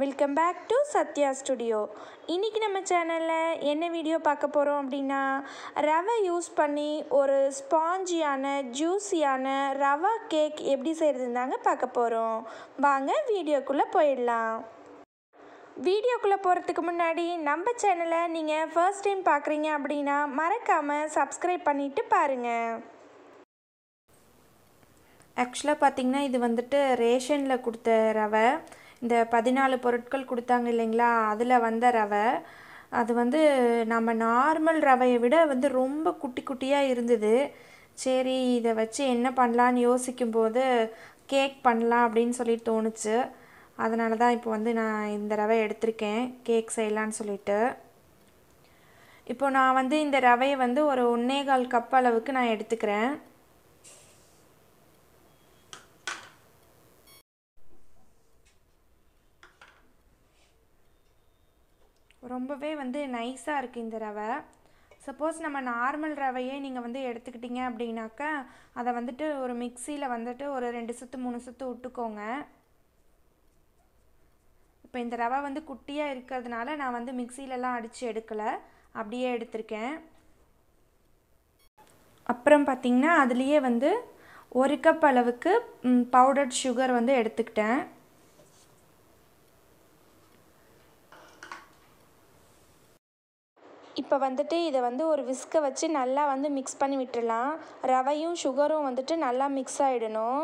welcome back to Sathya studio இன்றைக்கி நம்ம சேனலில் என்ன வீடியோ பார்க்க போகிறோம் அப்படின்னா ரவை யூஸ் பண்ணி ஒரு ஸ்பாஞ்சியான ஜூஸியான ரவா கேக் எப்படி செய்கிறதுந்தாங்க பார்க்க போகிறோம் வாங்க வீடியோக்குள்ளே போயிடலாம் வீடியோக்குள்ளே போகிறதுக்கு முன்னாடி நம்ம சேனலை நீங்கள் ஃபர்ஸ்ட் டைம் பார்க்குறீங்க அப்படின்னா மறக்காமல் சப்ஸ்கிரைப் பண்ணிவிட்டு பாருங்கள் ஆக்சுவலாக பார்த்திங்கன்னா இது வந்துட்டு ரேஷனில் கொடுத்த ரவை இந்த பதினாலு பொருட்கள் கொடுத்தாங்க இல்லைங்களா அதில் வந்த ரவை அது வந்து நம்ம நார்மல் ரவையை விட வந்து ரொம்ப குட்டி குட்டியாக இருந்தது சரி இதை வச்சு என்ன பண்ணலான்னு யோசிக்கும்போது கேக் பண்ணலாம் அப்படின்னு சொல்லி தோணுச்சு அதனால தான் இப்போ வந்து நான் இந்த ரவை எடுத்திருக்கேன் கேக் செய்யலான்னு சொல்லிட்டு இப்போ நான் வந்து இந்த ரவையை வந்து ஒரு ஒன்னே கால் கப் அளவுக்கு நான் எடுத்துக்கிறேன் ரொம்பவே வந்து நைஸாக இருக்குது இந்த ரவை சப்போஸ் நம்ம நார்மல் ரவையே நீங்கள் வந்து எடுத்துக்கிட்டிங்க அப்படின்னாக்கா அதை வந்துட்டு ஒரு மிக்சியில் வந்துட்டு ஒரு ரெண்டு சுற்று மூணு சுற்று விட்டுக்கோங்க இப்போ இந்த ரவை வந்து குட்டியாக இருக்கிறதுனால நான் வந்து மிக்சியிலலாம் அடித்து எடுக்கலை அப்படியே எடுத்திருக்கேன் அப்புறம் பார்த்திங்கன்னா அதுலேயே வந்து ஒரு கப் அளவுக்கு பவுடர்ட் சுகர் வந்து எடுத்துக்கிட்டேன் இப்போ வந்துட்டு இதை வந்து ஒரு விஸ்கை வச்சு நல்லா வந்து மிக்ஸ் பண்ணி விட்டுடலாம் ரவையும் சுகரும் வந்துட்டு நல்லா மிக்ஸ் ஆகிடணும்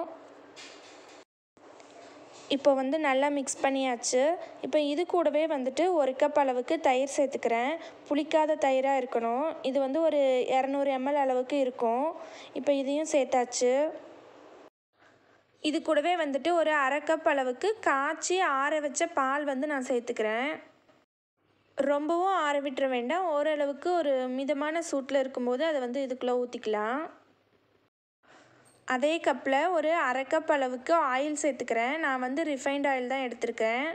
இப்போ வந்து நல்லா மிக்ஸ் பண்ணியாச்சு இப்போ இது கூடவே வந்துட்டு ஒரு கப் அளவுக்கு தயிர் சேர்த்துக்கிறேன் புளிக்காத தயிராக இருக்கணும் இது வந்து ஒரு இரநூறு எம்எல் அளவுக்கு இருக்கும் இப்போ இதையும் சேர்த்தாச்சு இது கூடவே வந்துட்டு ஒரு அரை கப் அளவுக்கு காய்ச்சி ஆற வச்ச பால் வந்து நான் சேர்த்துக்கிறேன் ரொம்பவும் ஆற விட்டுற வேண்டாம் ஓரளவுக்கு ஒரு மிதமான சூட்டில் இருக்கும்போது அதை வந்து இதுக்குள்ளே ஊற்றிக்கலாம் அதே கப்பில் ஒரு அரை கப் அளவுக்கு ஆயில் சேர்த்துக்கிறேன் நான் வந்து ரிஃபைண்ட் ஆயில் தான் எடுத்திருக்கேன்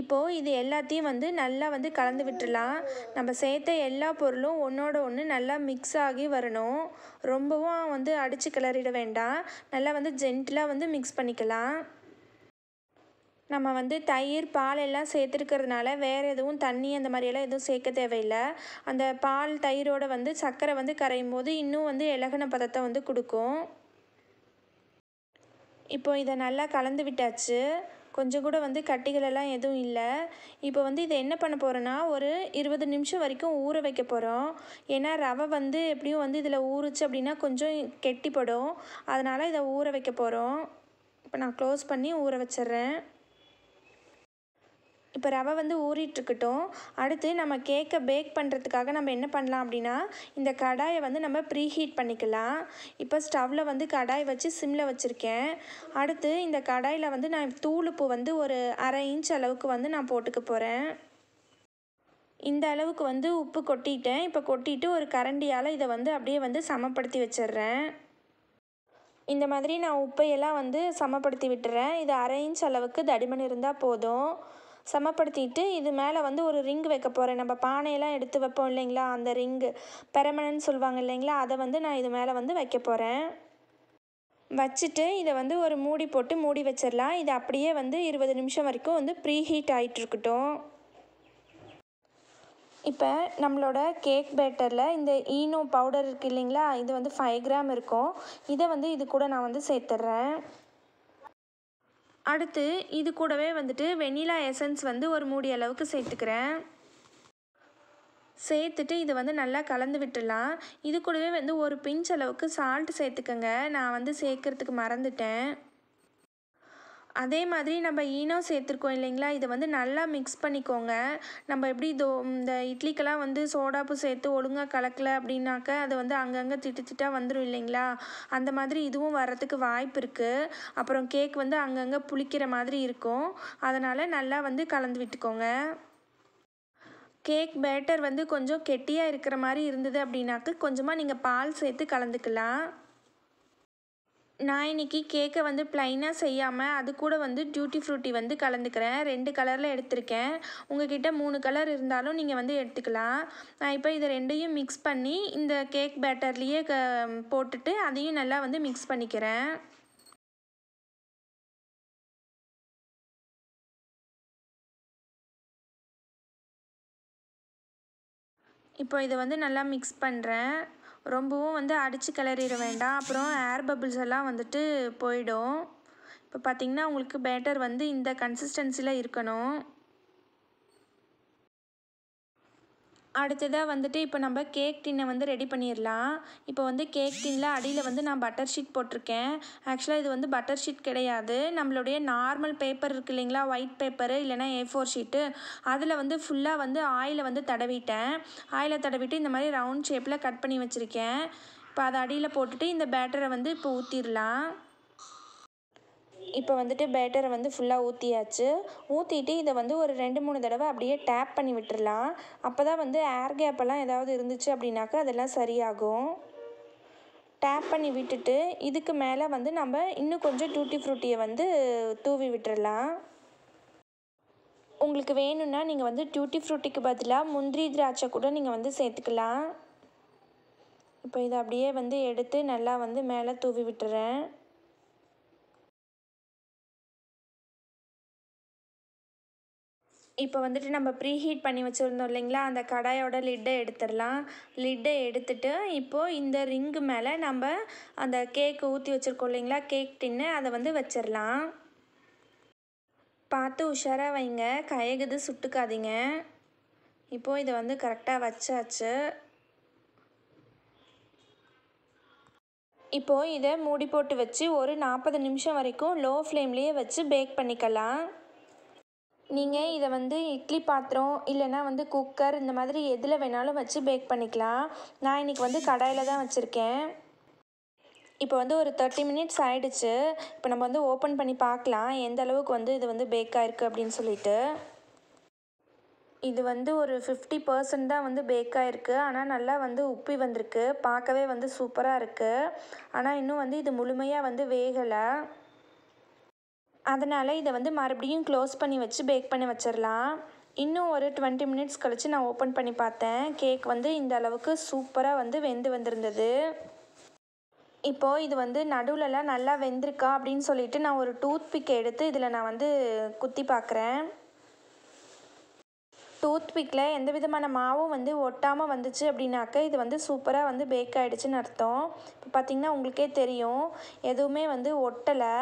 இப்போது இது எல்லாத்தையும் வந்து நல்லா வந்து கலந்து விட்டுடலாம் நம்ம சேர்த்த எல்லா பொருளும் ஒன்றோட ஒன்று நல்லா மிக்ஸ் ஆகி வரணும் ரொம்பவும் வந்து அடித்து கிளறிட வேண்டாம் நல்லா வந்து ஜென்டிலாக வந்து மிக்ஸ் பண்ணிக்கலாம் நம்ம வந்து தயிர் பால் எல்லாம் சேர்த்துருக்கிறதுனால வேறு எதுவும் தண்ணி அந்த மாதிரியெல்லாம் எதுவும் சேர்க்க தேவையில்லை அந்த பால் தயிரோடு வந்து சர்க்கரை வந்து கரையும் போது இன்னும் வந்து இலகன பதத்தை வந்து கொடுக்கும் இப்போ இதை நல்லா கலந்து விட்டாச்சு கொஞ்சம் கூட வந்து கட்டிகளெல்லாம் எதுவும் இல்லை இப்போ வந்து இதை என்ன பண்ண போகிறோன்னா ஒரு இருபது நிமிஷம் வரைக்கும் ஊற வைக்க போகிறோம் ஏன்னா ரவை வந்து எப்படியும் வந்து இதில் ஊறுச்சு அப்படின்னா கொஞ்சம் கெட்டிப்படும் அதனால் இதை ஊற வைக்க போகிறோம் இப்போ நான் க்ளோஸ் பண்ணி ஊற வச்சிட்றேன் இப்போ ரவை வந்து ஊறிட்டுருக்கட்டும் அடுத்து நம்ம கேக்கை பேக் பண்ணுறதுக்காக நம்ம என்ன பண்ணலாம் அப்படின்னா இந்த கடாயை வந்து நம்ம ப்ரீ ஹீட் பண்ணிக்கலாம் இப்போ ஸ்டவ்வில் வந்து கடாய் வச்சு சிம்மில் வச்சுருக்கேன் அடுத்து இந்த கடாயில் வந்து நான் தூளுப்பு வந்து ஒரு அரை இன்ச் அளவுக்கு வந்து நான் போட்டுக்க போகிறேன் இந்த அளவுக்கு வந்து உப்பு கொட்டிட்டேன் இப்போ கொட்டிட்டு ஒரு கரண்டியால் இதை வந்து அப்படியே வந்து சமப்படுத்தி வச்சிடுறேன் இந்த மாதிரி நான் உப்பையெல்லாம் வந்து சமப்படுத்தி விட்டுறேன் இது அரை இன்ச் அளவுக்கு தடிமன் இருந்தால் போதும் சமப்படுத்திட்டு இது மேலே வந்து ஒரு ரிங் வைக்க போகிறேன் நம்ம பானையெல்லாம் எடுத்து வைப்போம் இல்லைங்களா அந்த ரிங்கு பெரமனன்னு சொல்லுவாங்க இல்லைங்களா அதை வந்து நான் இது மேலே வந்து வைக்க போகிறேன் வச்சுட்டு இதை வந்து ஒரு மூடி போட்டு மூடி வச்சிடலாம் இது அப்படியே வந்து இருபது நிமிஷம் வரைக்கும் வந்து ப்ரீ ஹீட் ஆகிட்டுருக்கட்டும் இப்போ நம்மளோட கேக் பேட்டரில் இந்த ஈனோ பவுடர் இருக்குது இல்லைங்களா இது வந்து ஃபைவ் கிராம் இருக்கும் இதை வந்து இது கூட நான் வந்து சேர்த்துட்றேன் அடுத்து இது கூடவே வந்துட்டு வெண்ணிலா எசன்ஸ் வந்து ஒரு மூடி அளவுக்கு சேர்த்துக்கிறேன் சேர்த்துட்டு இது வந்து நல்லா கலந்து விட்டுடலாம் இது கூடவே வந்து ஒரு பிஞ்ச் அளவுக்கு சால்ட் சேர்த்துக்கோங்க நான் வந்து சேர்க்குறதுக்கு மறந்துட்டேன் அதே மாதிரி நம்ம ஈனோ சேர்த்துருக்கோம் இல்லைங்களா இதை வந்து நல்லா மிக்ஸ் பண்ணிக்கோங்க நம்ம எப்படி தோ இந்த இட்லிக்கெல்லாம் வந்து சோடாப்பு சேர்த்து ஒழுங்காக கலக்கலை அப்படின்னாக்க அது வந்து அங்கங்கே திட்டு திட்டாக வந்துடும் இல்லைங்களா அந்த மாதிரி இதுவும் வர்றதுக்கு வாய்ப்பு இருக்குது அப்புறம் கேக் வந்து அங்கங்கே புளிக்கிற மாதிரி இருக்கும் அதனால் நல்லா வந்து கலந்து விட்டுக்கோங்க கேக் பேட்டர் வந்து கொஞ்சம் கெட்டியாக இருக்கிற மாதிரி இருந்தது அப்படின்னாக்க கொஞ்சமாக நீங்கள் பால் சேர்த்து கலந்துக்கலாம் நான் இன்றைக்கி கேக்கை வந்து ப்ளைனாக செய்யாமல் அது கூட வந்து டியூட்டி ஃப்ரூட்டி வந்து கலந்துக்கிறேன் ரெண்டு கலரில் எடுத்திருக்கேன் உங்ககிட்ட மூணு கலர் இருந்தாலும் நீங்கள் வந்து எடுத்துக்கலாம் நான் இப்போ இதை ரெண்டையும் மிக்ஸ் பண்ணி இந்த கேக் பேட்டர்லேயே க போட்டுட்டு அதையும் நல்லா வந்து மிக்ஸ் பண்ணிக்கிறேன் இப்போ இதை வந்து நல்லா மிக்ஸ் பண்ணுறேன் ரொம்பவும் வந்து அடித்து கிளறிட வேண்டாம் அப்புறம் ஏர் பபிள்ஸ் எல்லாம் வந்துட்டு போயிடும் இப்போ பார்த்திங்கன்னா உங்களுக்கு பேட்டர் வந்து இந்த கன்சிஸ்டன்சியில் இருக்கணும் அடுத்ததாக வந்துட்டு இப்போ நம்ம கேக் டின்னை வந்து ரெடி பண்ணிடலாம் இப்போ வந்து கேக் டின்னில் அடியில் வந்து நான் பட்டர் ஷீட் போட்டிருக்கேன் ஆக்சுவலாக இது வந்து பட்டர் ஷீட் கிடையாது நம்மளுடைய நார்மல் பேப்பர் இருக்கு இல்லைங்களா ஒயிட் பேப்பரு இல்லைனா ஏ ஃபோர் ஷீட்டு அதில் வந்து ஃபுல்லாக வந்து ஆயிலை வந்து தடவிட்டேன் ஆயிலை தடவிட்டு இந்த மாதிரி ரவுண்ட் ஷேப்பில் கட் பண்ணி வச்சுருக்கேன் இப்போ அதை அடியில் போட்டுட்டு இந்த பேட்டரை வந்து இப்போ ஊற்றிடலாம் இப்போ வந்துட்டு பேட்டரை வந்து ஃபுல்லாக ஊற்றியாச்சு ஊற்றிட்டு இதை வந்து ஒரு ரெண்டு மூணு தடவை அப்படியே டேப் பண்ணி விட்டுடலாம் அப்போ தான் வந்து ஏர் கேப்பெல்லாம் ஏதாவது இருந்துச்சு அப்படின்னாக்கா அதெல்லாம் சரியாகும் டேப் பண்ணி விட்டுட்டு இதுக்கு மேலே வந்து நம்ம இன்னும் கொஞ்சம் டூட்டி ஃப்ரூட்டியை வந்து தூவி விட்டுடலாம் உங்களுக்கு வேணும்னா நீங்கள் வந்து டியூட்டி ஃப்ரூட்டிக்கு பதிலாக முந்திரி திராட்சை கூட நீங்கள் வந்து சேர்த்துக்கலாம் இப்போ இதை அப்படியே வந்து எடுத்து நல்லா வந்து மேலே தூவி விட்டுறேன் இப்போ வந்துட்டு நம்ம ப்ரீ ஹீட் பண்ணி வச்சுருந்தோம் இல்லைங்களா அந்த கடாயோட லிட்டை எடுத்துடலாம் லிட்டை எடுத்துட்டு இப்போது இந்த ரிங்கு மேலே நம்ம அந்த கேக் ஊற்றி வச்சுருக்கோம் இல்லைங்களா கேக் டின்னு அதை வந்து வச்சிடலாம் பார்த்து உஷாராக வைங்க கயகுது சுட்டுக்காதீங்க இப்போது இதை வந்து கரெக்டாக வச்சாச்சு இப்போது இதை மூடி போட்டு வச்சு ஒரு நாற்பது நிமிஷம் வரைக்கும் லோ ஃப்ளேம்லேயே வச்சு பேக் பண்ணிக்கலாம் நீங்கள் இதை வந்து இட்லி பாத்திரம் இல்லைனா வந்து குக்கர் இந்த மாதிரி எதில் வேணாலும் வச்சு பேக் பண்ணிக்கலாம் நான் இன்றைக்கி வந்து கடாயில் தான் வச்சுருக்கேன் இப்போ வந்து ஒரு தேர்ட்டி மினிட்ஸ் ஆகிடுச்சு இப்போ நம்ம வந்து ஓப்பன் பண்ணி பார்க்கலாம் எந்த அளவுக்கு வந்து இது வந்து பேக் ஆகிருக்கு அப்படின்னு சொல்லிட்டு இது வந்து ஒரு ஃபிஃப்டி பர்சன்ட் தான் வந்து பேக் ஆகிருக்கு ஆனால் நல்லா வந்து உப்பி வந்திருக்கு பார்க்கவே வந்து சூப்பராக இருக்குது ஆனால் இன்னும் வந்து இது முழுமையாக வந்து வேகலை அதனால் இதை வந்து மறுபடியும் க்ளோஸ் பண்ணி வச்சு பேக் பண்ணி வச்சிடலாம் இன்னும் ஒரு டுவெண்ட்டி மினிட்ஸ் கழித்து நான் ஓப்பன் பண்ணி பார்த்தேன் கேக் வந்து இந்த அளவுக்கு சூப்பராக வந்து வெந்து வந்திருந்தது இப்போது இது வந்து நடுவில்லாம் நல்லா வெந்திருக்கா அப்படின்னு சொல்லிட்டு நான் ஒரு டூத் பிக் எடுத்து இதில் நான் வந்து குத்தி பார்க்குறேன் டூத் பிக்கில் எந்த விதமான மாவும் வந்து ஒட்டாமல் வந்துச்சு அப்படின்னாக்க இது வந்து சூப்பராக வந்து பேக் ஆகிடுச்சின்னு அர்த்தம் இப்போ பார்த்திங்கன்னா உங்களுக்கே தெரியும் எதுவுமே வந்து ஒட்டலை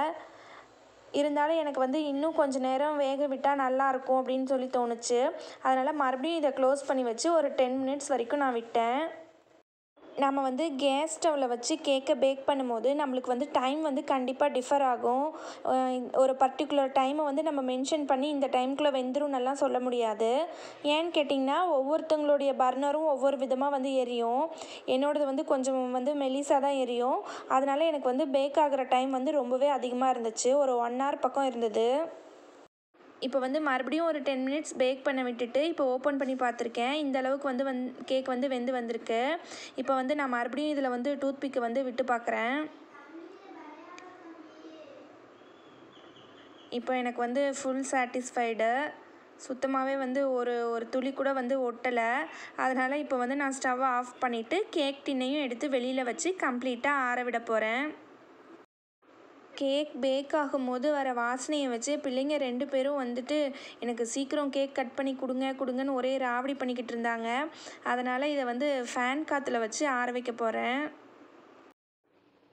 இருந்தாலும் எனக்கு வந்து இன்னும் கொஞ்சம் நேரம் வேக விட்டால் நல்லாயிருக்கும் அப்படின்னு சொல்லி தோணுச்சு அதனால் மறுபடியும் இதை க்ளோஸ் பண்ணி வச்சு ஒரு டென் மினிட்ஸ் வரைக்கும் நான் விட்டேன் நம்ம வந்து கேஸ் ஸ்டவ்வில் வச்சு கேக்கை பேக் பண்ணும்போது நம்மளுக்கு வந்து டைம் வந்து கண்டிப்பாக டிஃபர் ஆகும் ஒரு பர்டிகுலர் டைமை வந்து நம்ம மென்ஷன் பண்ணி இந்த டைம்குள்ளே வெந்துரும்னெல்லாம் சொல்ல முடியாது ஏன்னு கேட்டிங்கன்னா ஒவ்வொருத்தங்களுடைய பர்னரும் ஒவ்வொரு விதமாக வந்து எரியும் என்னோடது வந்து கொஞ்சம் வந்து மெலிசாக தான் எரியும் அதனால் எனக்கு வந்து பேக் ஆகிற டைம் வந்து ரொம்பவே அதிகமாக இருந்துச்சு ஒரு ஒன் ஹவர் பக்கம் இருந்தது இப்போ வந்து மறுபடியும் ஒரு டென் மினிட்ஸ் பேக் பண்ண விட்டுட்டு இப்போ ஓப்பன் பண்ணி பார்த்துருக்கேன் இந்த அளவுக்கு வந்து வந் கேக் வந்து வெந்து வந்திருக்கு இப்போ வந்து நான் மறுபடியும் இதில் வந்து டூத்பிக்கை வந்து விட்டு பார்க்குறேன் இப்போ எனக்கு வந்து ஃபுல் சாட்டிஸ்ஃபைடு சுத்தமாகவே வந்து ஒரு ஒரு துளி கூட வந்து ஒட்டலை அதனால் இப்போ வந்து நான் ஸ்டவ்வை ஆஃப் பண்ணிவிட்டு கேக் டின்னையும் எடுத்து வெளியில் வச்சு கம்ப்ளீட்டாக ஆற விட போகிறேன் கேக் பேக் ஆகும்போது வர வாசனையை வச்சு பிள்ளைங்க ரெண்டு பேரும் வந்துட்டு எனக்கு சீக்கிரம் கேக் கட் பண்ணி கொடுங்க கொடுங்கன்னு ஒரே ராவடி பண்ணிக்கிட்டு இருந்தாங்க அதனால் இதை வந்து ஃபேன் காற்றுல வச்சு ஆற வைக்க போகிறேன்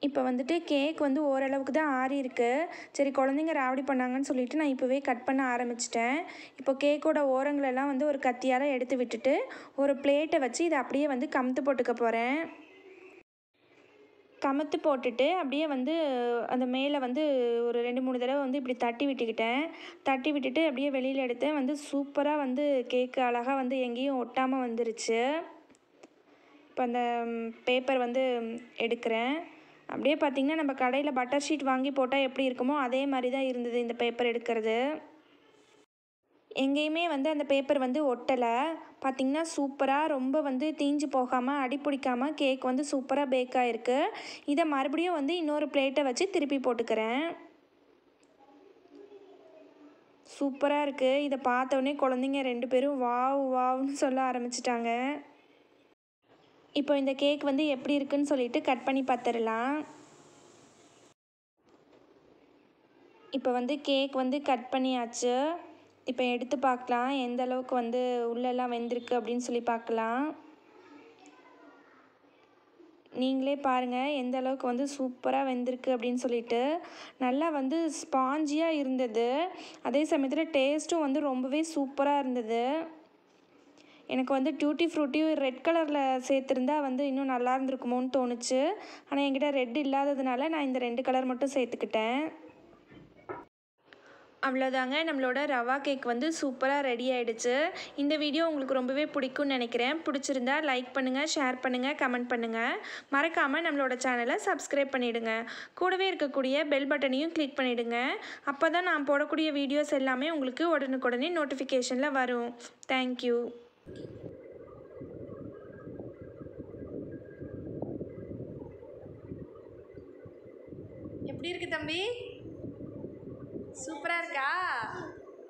இப்போ வந்துட்டு கேக் வந்து ஓரளவுக்கு தான் ஆறி சரி குழந்தைங்க ராவடி பண்ணாங்கன்னு சொல்லிட்டு நான் இப்போவே கட் பண்ண ஆரம்பிச்சிட்டேன் இப்போ கேக்கோட ஓரங்களெல்லாம் வந்து ஒரு கத்தியால் எடுத்து விட்டுட்டு ஒரு பிளேட்டை வச்சு இதை அப்படியே வந்து கமுத்து போட்டுக்க போகிறேன் கமுத்து போட்டுட்டு அப்படியே வந்து அந்த மேலே வந்து ஒரு ரெண்டு மூணு தடவை வந்து இப்படி தட்டி விட்டுக்கிட்டேன் தட்டி விட்டுட்டு அப்படியே வெளியில் எடுத்தேன் வந்து சூப்பராக வந்து கேக்கு அழகாக வந்து எங்கேயும் ஒட்டாமல் வந்துருச்சு இப்போ அந்த பேப்பர் வந்து எடுக்கிறேன் அப்படியே பார்த்திங்கன்னா நம்ம கடையில் பட்டர் ஷீட் வாங்கி போட்டால் எப்படி இருக்குமோ அதே மாதிரி தான் இருந்தது இந்த பேப்பர் எடுக்கிறது எங்கேயுமே வந்து அந்த பேப்பர் வந்து ஒட்டலை பார்த்திங்கன்னா சூப்பராக ரொம்ப வந்து தீஞ்சு போகாமல் அடி பிடிக்காமல் கேக் வந்து சூப்பராக பேக் ஆகிருக்கு இதை மறுபடியும் வந்து இன்னொரு பிளேட்டை வச்சு திருப்பி போட்டுக்கிறேன் சூப்பராக இருக்குது இதை பார்த்தோடனே குழந்தைங்க ரெண்டு பேரும் வாவ் வாவ்னு சொல்ல ஆரம்பிச்சிட்டாங்க இப்போ இந்த கேக் வந்து எப்படி இருக்குன்னு சொல்லிட்டு கட் பண்ணி பார்த்துடலாம் இப்போ வந்து கேக் வந்து கட் பண்ணியாச்சு இப்போ எடுத்து பார்க்கலாம் எந்த அளவுக்கு வந்து உள்ளெல்லாம் வெந்திருக்கு அப்படின்னு சொல்லி பார்க்கலாம் நீங்களே பாருங்கள் எந்த அளவுக்கு வந்து சூப்பராக வெந்திருக்கு அப்படின்னு சொல்லிட்டு நல்லா வந்து ஸ்பாஞ்சியாக இருந்தது அதே சமயத்தில் டேஸ்ட்டும் வந்து ரொம்பவே சூப்பராக இருந்தது எனக்கு வந்து டியூட்டி ஃப்ரூட்டி ரெட் கலரில் சேர்த்துருந்தா வந்து இன்னும் நல்லா இருந்திருக்குமோன்னு தோணுச்சு ஆனால் என்கிட்ட ரெட் இல்லாததுனால நான் இந்த ரெண்டு கலர் மட்டும் சேர்த்துக்கிட்டேன் அவ்வளோதாங்க நம்மளோட ரவா கேக் வந்து சூப்பராக ரெடி ஆகிடுச்சு இந்த வீடியோ உங்களுக்கு ரொம்பவே பிடிக்கும்னு நினைக்கிறேன் பிடிச்சிருந்தா லைக் பண்ணுங்கள் ஷேர் பண்ணுங்கள் கமெண்ட் பண்ணுங்கள் மறக்காமல் நம்மளோட சேனலை சப்ஸ்கிரைப் பண்ணிவிடுங்க கூடவே இருக்கக்கூடிய பெல் பட்டனையும் கிளிக் பண்ணிவிடுங்க அப்போ தான் நான் போடக்கூடிய வீடியோஸ் எல்லாமே உங்களுக்கு உடனுக்குடனே நோட்டிஃபிகேஷனில் வரும் தேங்க்யூ எப்படி இருக்கு தம்பி சூப்பராக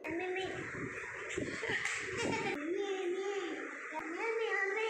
இருக்கா